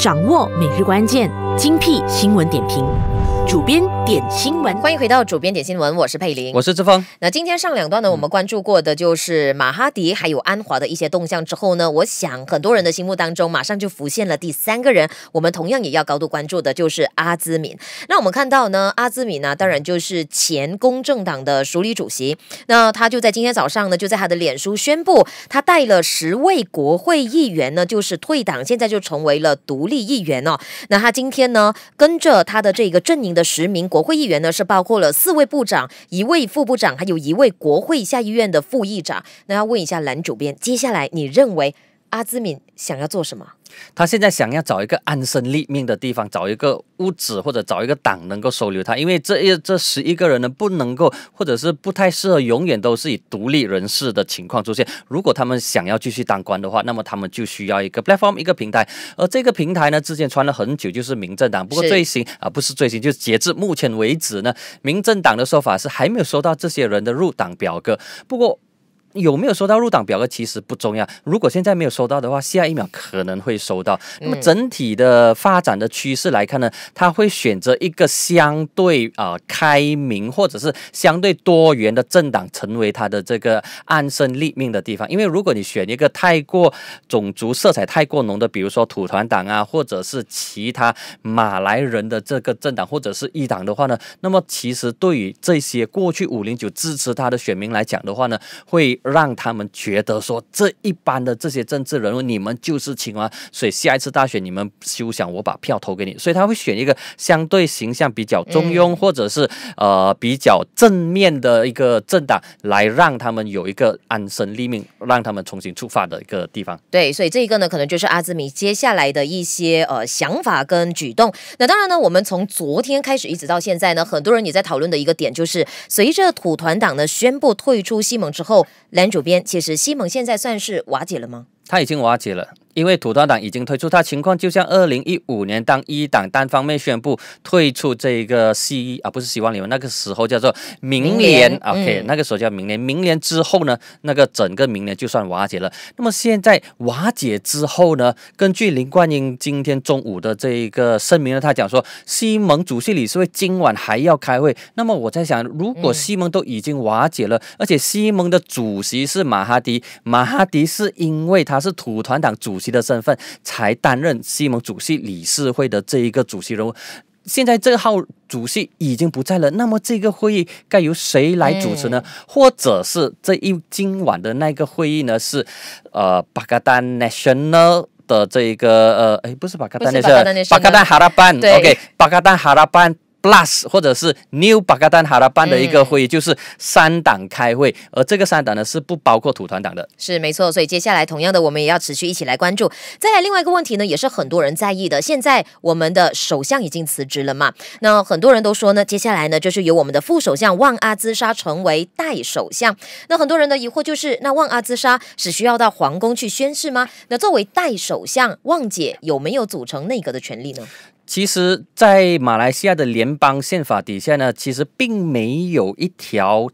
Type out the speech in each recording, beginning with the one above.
掌握每日关键，精辟新闻点评。主编点新闻，欢迎回到主编点新闻，我是佩玲，我是志峰。那今天上两段呢，我们关注过的就是马哈迪还有安华的一些动向之后呢，我想很多人的心目当中马上就浮现了第三个人，我们同样也要高度关注的，就是阿兹敏。那我们看到呢，阿兹敏呢，当然就是前公正党的署理主席，那他就在今天早上呢，就在他的脸书宣布，他带了十位国会议员呢，就是退党，现在就成为了独立议员哦。那他今天呢，跟着他的这个阵营的。十名国会议员呢，是包括了四位部长、一位副部长，还有一位国会下议院的副议长。那要问一下蓝主编，接下来你认为？阿兹敏想要做什么？他现在想要找一个安身立命的地方，找一个屋子或者找一个党能够收留他。因为这这十一个人呢，不能够或者是不太适合，永远都是以独立人士的情况出现。如果他们想要继续当官的话，那么他们就需要一个 platform 一个平台。而这个平台呢，之前传了很久就是民政党。不过最新啊，不是最新，就是截至目前为止呢，民政党的说法是还没有收到这些人的入党表格。不过。有没有收到入党表格其实不重要。如果现在没有收到的话，下一秒可能会收到。那么整体的发展的趋势来看呢，他会选择一个相对啊开明或者是相对多元的政党成为他的这个安身立命的地方。因为如果你选一个太过种族色彩太过浓的，比如说土团党啊，或者是其他马来人的这个政党或者是一党的话呢，那么其实对于这些过去五零九支持他的选民来讲的话呢，会。让他们觉得说这一般的这些政治人物你们就是青蛙，所以下一次大选你们休想我把票投给你。所以他会选一个相对形象比较中庸，或者是呃比较正面的一个政党，来让他们有一个安身立命，让他们重新出发的一个地方。对，所以这一个呢，可能就是阿兹米接下来的一些呃想法跟举动。那当然呢，我们从昨天开始一直到现在呢，很多人也在讨论的一个点就是，随着土团党呢宣布退出西盟之后。蓝主编，其实西蒙现在算是瓦解了吗？他已经瓦解了，因为土团党已经推出他情况，就像二零一五年，当一党单方面宣布退出这一个西啊，不是希望联盟，那个时候叫做明年，OK，那个时候叫明年，明年之后呢，那个整个明年就算瓦解了。那么现在瓦解之后呢，根据林冠英今天中午的这一个声明呢，他讲说，西盟主席理事会今晚还要开会。那么我在想，如果西盟都已经瓦解了，而且西盟的主席是马哈迪，马哈迪是因为他。是土团党主席的身份，才担任西盟主席理事会的这一个主席人物。现在这号主席已经不在了，那么这个会议该由谁来主持呢？或者是这一今晚的那个会议呢？是呃巴格 o n a 呢的这一个呃哎不是巴格达那是巴格丹哈拉班。o k 巴格丹哈拉班。Plus，或者是 New b a g a d a d 哈拉班的一个会议，就是三党开会，而这个三党呢是不包括土团党的。是没错，所以接下来同样的，我们也要持续一起来关注。再来另外一个问题呢，也是很多人在意的。现在我们的首相已经辞职了嘛？那很多人都说呢，接下来呢就是由我们的副首相旺阿兹沙成为代首相。那很多人的疑惑就是，那旺阿兹沙是需要到皇宫去宣誓吗？那作为代首相，旺姐有没有组成内阁的权利呢？其实，在马来西亚的联邦宪法底下呢，其实并没有一条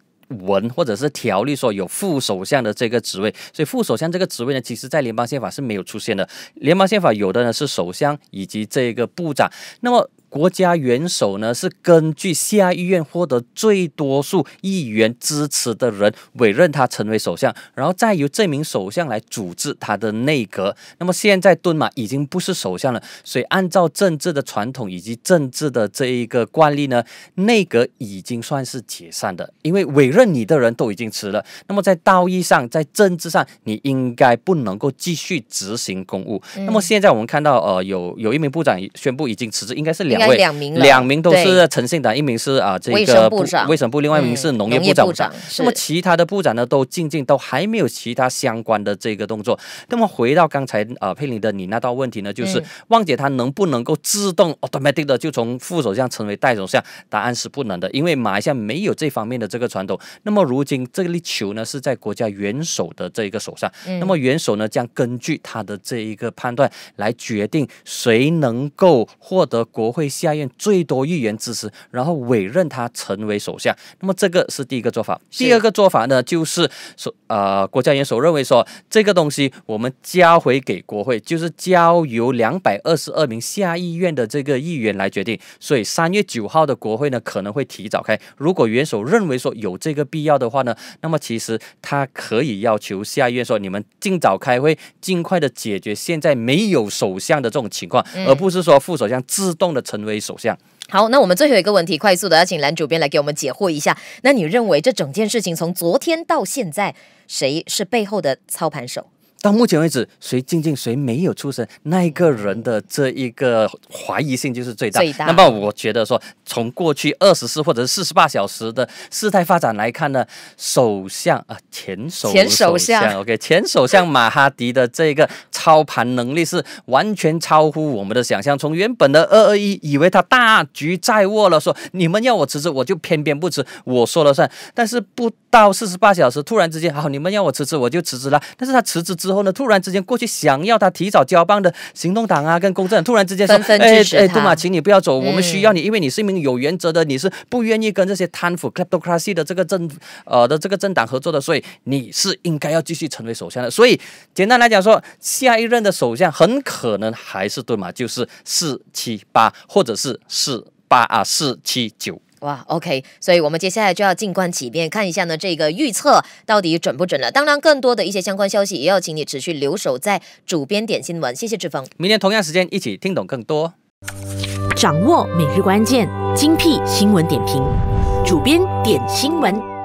文或者是条例说有副首相的这个职位，所以副首相这个职位呢，其实，在联邦宪法是没有出现的。联邦宪法有的呢是首相以及这个部长，那么。国家元首呢是根据下议院获得最多数议员支持的人委任他成为首相，然后再由这名首相来组织他的内阁。那么现在敦马已经不是首相了，所以按照政治的传统以及政治的这一个惯例呢，内阁已经算是解散的，因为委任你的人都已经辞了。那么在道义上，在政治上，你应该不能够继续执行公务。那么现在我们看到，呃，有有一名部长宣布已经辞职，应该是两。两名，两名都是诚信党，一名是啊这个卫生部长，卫生部，另外一名是农业部长。那么其他的部长呢，都静静，都还没有其他相关的这个动作。那么回到刚才啊佩林的你那道问题呢，就是旺姐，她能不能够自动 automatic 的就从副首相成为代首相？答案是不能的，因为马来西亚没有这方面的这个传统。那么如今这个球呢是在国家元首的这一个手上，那么元首呢将根据他的这一个判断来决定谁能够获得国会。下院最多议员支持，然后委任他成为首相。那么这个是第一个做法。第二个做法呢，就是说，呃，国家元首认为说这个东西我们交回给国会，就是交由两百二十二名下议院的这个议员来决定。所以三月九号的国会呢可能会提早开。如果元首认为说有这个必要的话呢，那么其实他可以要求下院说，你们尽早开会，尽快的解决现在没有首相的这种情况，而不是说副首相自动的成。成为首相。好，那我们最后一个问题，快速的要请蓝主编来给我们解惑一下。那你认为这整件事情从昨天到现在，谁是背后的操盘手？到目前为止，谁进进，谁没有出声？那一个人的这一个怀疑性就是最大。那么我觉得说，从过去二十四或者四十八小时的事态发展来看呢，首相啊，前首前首相，OK，前首相马哈迪的这个。操盘能力是完全超乎我们的想象。从原本的二二一，以为他大局在握了，说你们要我辞职，我就偏偏不辞，我说了算。但是不到四十八小时，突然之间，好，你们要我辞职，我就辞职了。但是他辞职之后呢，突然之间，过去想要他提早交棒的行动党啊，跟公正，突然之间说，纷支哎，杜马，请你不要走，我们需要你，因为你是一名有原则的，你是不愿意跟这些贪腐、kleptocracy 的这个政呃的这个政党合作的，所以你是应该要继续成为首相的。所以简单来讲说下。一任的首相很可能还是对嘛，就是四七八，或者是四八啊，四七九。哇，OK，所以我们接下来就要静观其变，看一下呢这个预测到底准不准了。当然，更多的一些相关消息，也要请你持续留守在主编点新闻。谢谢志峰，明天同样时间一起听懂更多，掌握每日关键精辟新闻点评，主编点新闻。